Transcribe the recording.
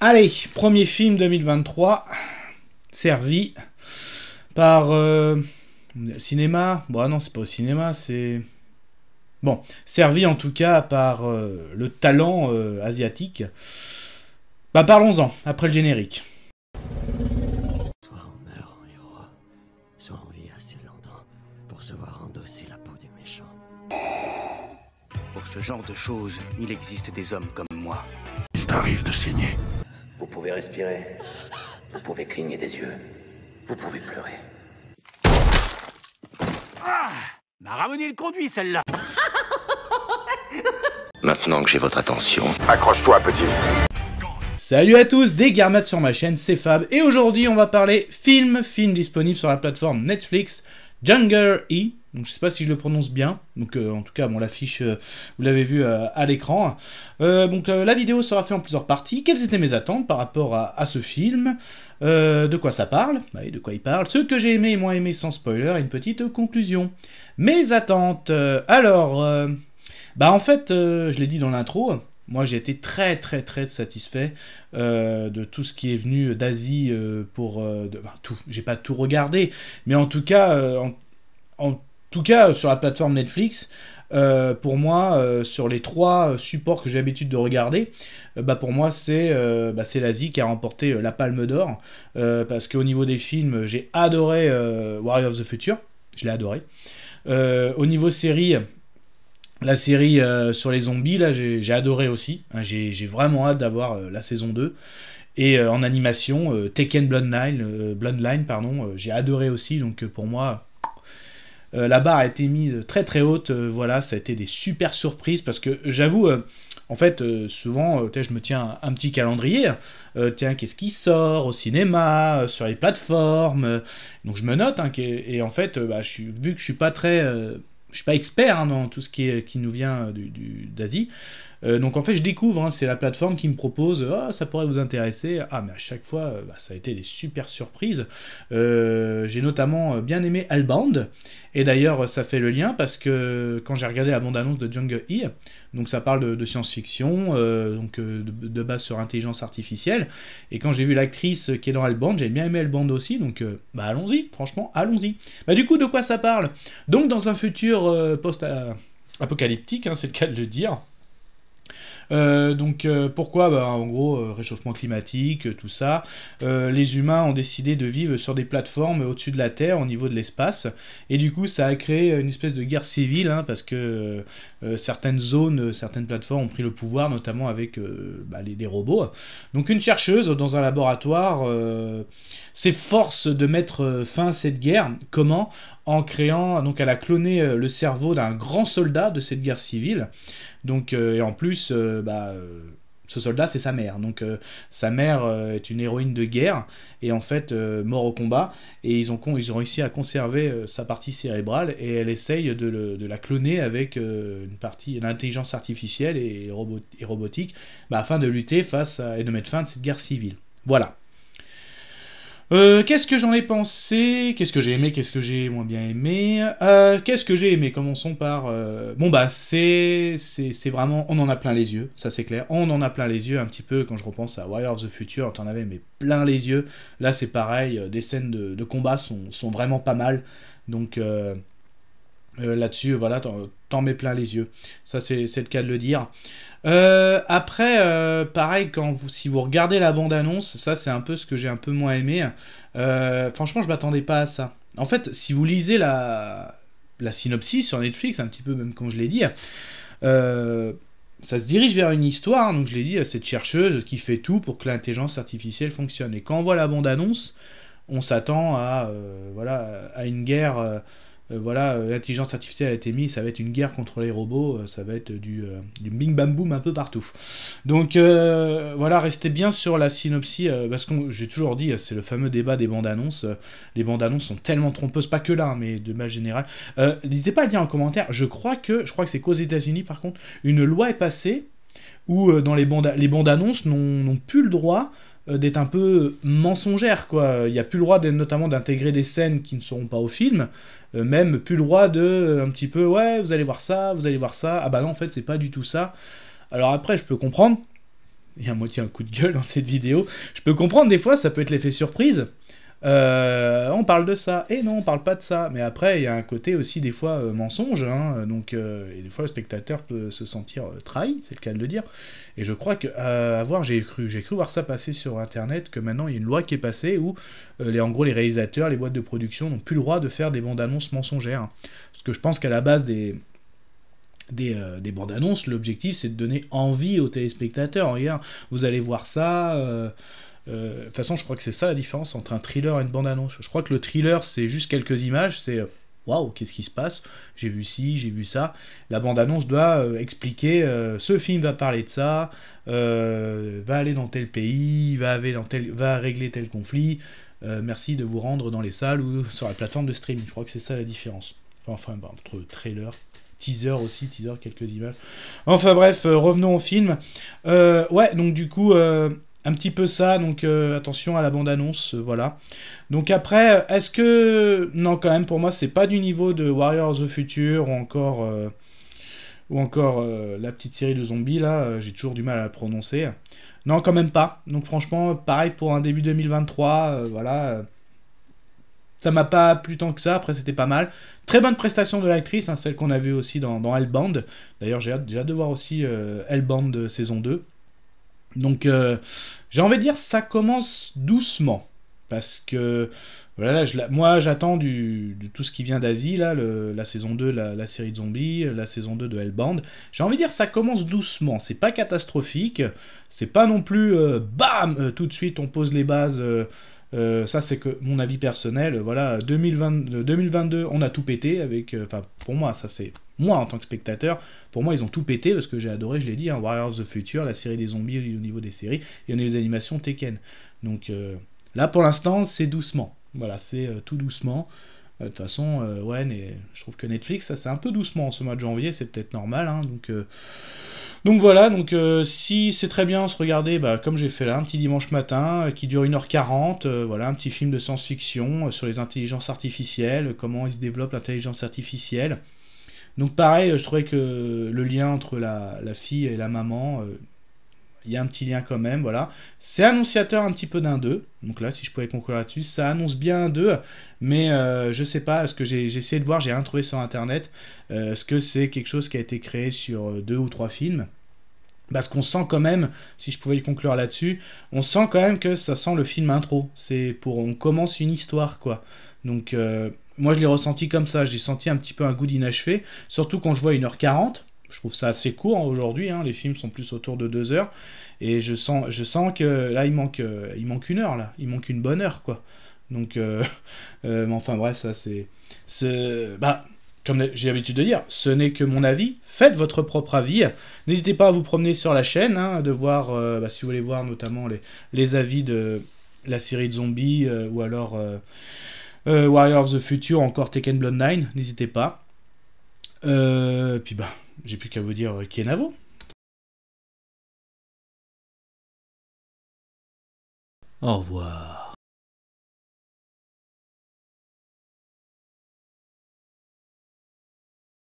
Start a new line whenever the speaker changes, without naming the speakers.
Allez, premier film 2023, servi par euh, cinéma. Bon, ah non, c'est pas au cinéma, c'est. Bon, servi en tout cas par euh, le talent euh, asiatique. Bah, parlons-en, après le générique. Soit on meurt en héros, soit on assez longtemps pour se voir endosser la peau du méchant. Pour ce genre de choses, il existe des hommes comme moi. Il t'arrive de saigner. Vous pouvez respirer. Vous pouvez cligner des yeux. Vous pouvez pleurer. Ah M'a ramené le conduit, celle-là Maintenant que j'ai votre attention... Accroche-toi, petit Salut à tous, des Garmates sur ma chaîne, c'est Fab, et aujourd'hui on va parler film, film disponible sur la plateforme Netflix, Junger E. je ne sais pas si je le prononce bien. Donc, euh, en tout cas, bon, l'affiche, euh, vous l'avez vu euh, à l'écran. donc, la vidéo sera faite en plusieurs parties. Quelles étaient mes attentes par rapport à, ce film De quoi ça parle et bah De quoi il parle Ce que j'ai aimé et moins aimé sans spoiler. une petite conclusion. Mes attentes. alors, bah, en fait, je l'ai dit dans l'intro. Moi, j'ai été très, très, très satisfait euh, de tout ce qui est venu d'Asie euh, pour. Euh, tout. J'ai pas tout regardé, mais en tout cas, en, tout cas sur la plateforme Netflix. pour moi, sur les trois supports que j'ai l'habitude de regarder, bah pour moi bah, c'est l'Asie qui a remporté la Palme d'Or. parce qu'au niveau des films, j'ai adoré Warrior of the Future, je l'ai adoré. au niveau série, la série euh, sur les zombies, là, j'ai adoré aussi. Hein, j'ai vraiment hâte d'avoir euh, la saison 2. Et euh, en animation, Tekken Bloodline, Bloodline pardon, j'ai adoré aussi. Donc pour moi, la barre a été mise très très haute. voilà, ça a été des super surprises parce que j'avoue. en fait, souvent, je me tiens un, petit calendrier. tiens, qu'est-ce qui sort au cinéma, sur les plateformes Donc je me note. Hein, et, en fait, bah, vu que je suis pas très je suis pas expert hein, dans tout ce qui, qui nous vient euh, d'Asie. Du, euh, donc en fait, je découvre, hein, c'est la plateforme qui me propose, ah, ça pourrait vous intéresser. Ah, mais à chaque fois, euh, bah, ça a été des super surprises. j'ai notamment bien aimé Alband. et d'ailleurs, ça fait le lien parce que quand j'ai regardé la bande-annonce de Jungle E, donc ça parle de, science-fiction, donc de, base sur intelligence artificielle, et quand j'ai vu l'actrice qui est dans Alband, j'ai bien aimé Alband aussi, donc bah, allons-y, franchement, allons-y. Bah du coup, de quoi ça parle Donc dans un futur euh, post-apocalyptique, hein, c'est le cas de le dire. Euh, donc euh, pourquoi bah, En gros, réchauffement climatique, tout ça. les humains ont décidé de vivre sur des plateformes au-dessus de la Terre, au niveau de l'espace. Et du coup, ça a créé une espèce de guerre civile, hein, parce que certaines zones, certaines plateformes ont pris le pouvoir, notamment avec bah, des robots. Donc une chercheuse dans un laboratoire s'efforce de mettre fin à cette guerre. Comment en créant, donc elle a cloné euh, le cerveau d'un grand soldat de cette guerre civile. Donc, euh, et en plus, euh, bah, ce soldat, c'est sa mère. Donc sa mère est une héroïne de guerre et en fait mort au combat. Et ils ont, ils ont réussi à conserver sa partie cérébrale et elle essaye de, la cloner avec une partie d'intelligence artificielle et, robotique bah, afin de lutter face et de mettre fin à cette guerre civile. Voilà. Euh, qu'est-ce que j'en ai pensé Qu'est-ce que j'ai aimé Qu'est-ce que j'ai moins bien aimé euh, Qu'est-ce que j'ai aimé Commençons par... Euh, bon bah c'est, c'est, vraiment... On en a plein les yeux, ça c'est clair. On en a plein les yeux un petit peu quand je repense à *Wire of the Future, t'en avais mais plein les yeux. Là c'est pareil, des scènes de, combat sont, vraiment pas mal. Donc là-dessus, voilà, t'en mets plein les yeux. Ça, c'est le cas de le dire. Euh, après, euh, pareil, quand si vous regardez la bande-annonce, ça, c'est un peu ce que j'ai un peu moins aimé. Euh, franchement, je m'attendais pas à ça. En fait, si vous lisez la, la synopsis sur Netflix, un petit peu même quand je l'ai dit, ça se dirige vers une histoire. donc, je l'ai dit, cette chercheuse qui fait tout pour que l'intelligence artificielle fonctionne. Et quand on voit la bande-annonce, on s'attend à, voilà, à une guerre euh, voilà, euh, l'intelligence artificielle a été mise, ça va être une guerre contre les robots, euh, ça va être du, bing bam boom un peu partout. Donc voilà, restez bien sur la synopsie, parce que j'ai toujours dit, c'est le fameux débat des bandes annonces. les bandes annonces sont tellement trompeuses, pas que là, hein, mais de manière générale. N'hésitez pas à dire en commentaire, je crois que, je crois que c'est qu'aux États-Unis par contre, une loi est passée où dans les bandes, les bandes annonces n'ont plus le droit d'être un peu mensongères, quoi. Il n'y a plus le droit, notamment, d'intégrer des scènes qui ne seront pas au film. Euh, même plus le droit de euh, un petit peu ouais vous allez voir ça, vous allez voir ça, ah bah non en fait c'est pas du tout ça. Alors après je peux comprendre, il y a à moitié un coup de gueule dans cette vidéo, je peux comprendre des fois ça peut être l'effet surprise, euh, on parle de ça, et non, on parle pas de ça. Mais après, il y a un côté aussi, des fois, euh, mensonge, hein. donc, euh, et des fois, le spectateur peut se sentir trahi, c'est le cas de le dire. Et je crois que, à j'ai cru, j'ai cru voir ça passer sur Internet, que maintenant, il y a une loi qui est passée où, les, en gros, les réalisateurs, les boîtes de production n'ont plus le droit de faire des bandes annonces mensongères. Parce que je pense qu'à la base des, des, bandes annonces, l'objectif c'est de donner envie aux téléspectateurs. Regarde, vous allez voir ça, euh, de toute façon, je crois que c'est ça la différence entre un thriller et une bande-annonce. Je crois que le thriller, c'est juste quelques images, c'est euh, waouh, qu'est-ce qui se passe J'ai vu ci, j'ai vu ça. La bande-annonce doit euh, expliquer ce film va parler de ça, va aller dans tel pays, va, va régler tel conflit. merci de vous rendre dans les salles ou sur la plateforme de streaming. Je crois que c'est ça la différence. Enfin, entre trailer, teaser aussi, teaser, quelques images. Enfin bref, revenons au film. ouais, donc du coup, un petit peu ça, donc euh, attention à la bande-annonce, euh, voilà. Donc après, est-ce que... Non, quand même, pour moi, c'est pas du niveau de Warriors of the Future ou encore... Euh, ou encore la petite série de zombies, là, j'ai toujours du mal à la prononcer. Non, quand même pas. Donc franchement, pareil pour un début 2023, voilà. ça m'a pas plus tant que ça, après c'était pas mal. Très bonne prestation de l'actrice, hein, celle qu'on a vue aussi dans, dans Band. D'ailleurs, j'ai hâte, déjà de voir aussi Hellbound saison 2. Donc, euh, j'ai envie de dire, ça commence doucement. Parce que, voilà, moi, j'attends de tout ce qui vient d'Asie, là, la saison 2, la, la, série de zombies, la saison 2 de Hellband. J'ai envie de dire, ça commence doucement. C'est pas catastrophique. C'est pas non plus, euh, bam, euh, tout de suite, on pose les bases. ça, c'est que mon avis personnel. Voilà, 2020, 2022, on a tout pété avec. Enfin, pour moi, ça c'est moi en tant que spectateur, pour moi ils ont tout pété parce que j'ai adoré, je l'ai dit, hein, Warriors of the Future, la série des zombies au niveau des séries, il y en a les animations Tekken. Donc euh, là pour l'instant c'est doucement, voilà, c'est euh, tout doucement. Euh, de toute façon, ouais, je trouve que Netflix, ça c'est un peu doucement en ce mois de janvier, c'est peut-être normal, hein, donc... Donc voilà, donc si c'est très bien, on se regarder, bah, comme j'ai fait là, un petit dimanche matin qui dure 1h40, voilà, un petit film de science-fiction sur les intelligences artificielles, comment il se développe l'intelligence artificielle. Donc pareil, je trouvais que le lien entre la, fille et la maman, euh, il y a un petit lien quand même, voilà. C'est annonciateur un petit peu d'un 2, donc là si je pouvais conclure là-dessus, ça annonce bien un 2, mais je euh, je sais pas, ce que j'ai essayé de voir, j'ai rien trouvé sur internet, euh, est-ce que c'est quelque chose qui a été créé sur deux ou trois films parce qu'on sent quand même, si je pouvais y conclure là-dessus, on sent quand même que ça sent le film intro. C'est pour, on commence une histoire quoi. Donc moi, je l'ai ressenti comme ça. J'ai senti un petit peu un goût d'inachevé, surtout quand je vois 1h40 je trouve ça assez court hein, aujourd'hui. Hein. les films sont plus autour de 2h. Et je sens, je sens que là, il manque, euh, il manque une heure, là. Il manque une bonne heure, quoi. Donc, euh, euh, enfin, bref, ça, c'est. Bah, comme j'ai l'habitude de dire, ce n'est que mon avis. Faites votre propre avis. N'hésitez pas à vous promener sur la chaîne, hein, de voir, bah, si vous voulez voir notamment les, les avis de la série de zombies ou alors euh, Warrior of the Future, encore Tekken 9 n'hésitez pas. Euh, puis bah, j'ai plus qu'à vous dire euh, qui est Navo. Au revoir.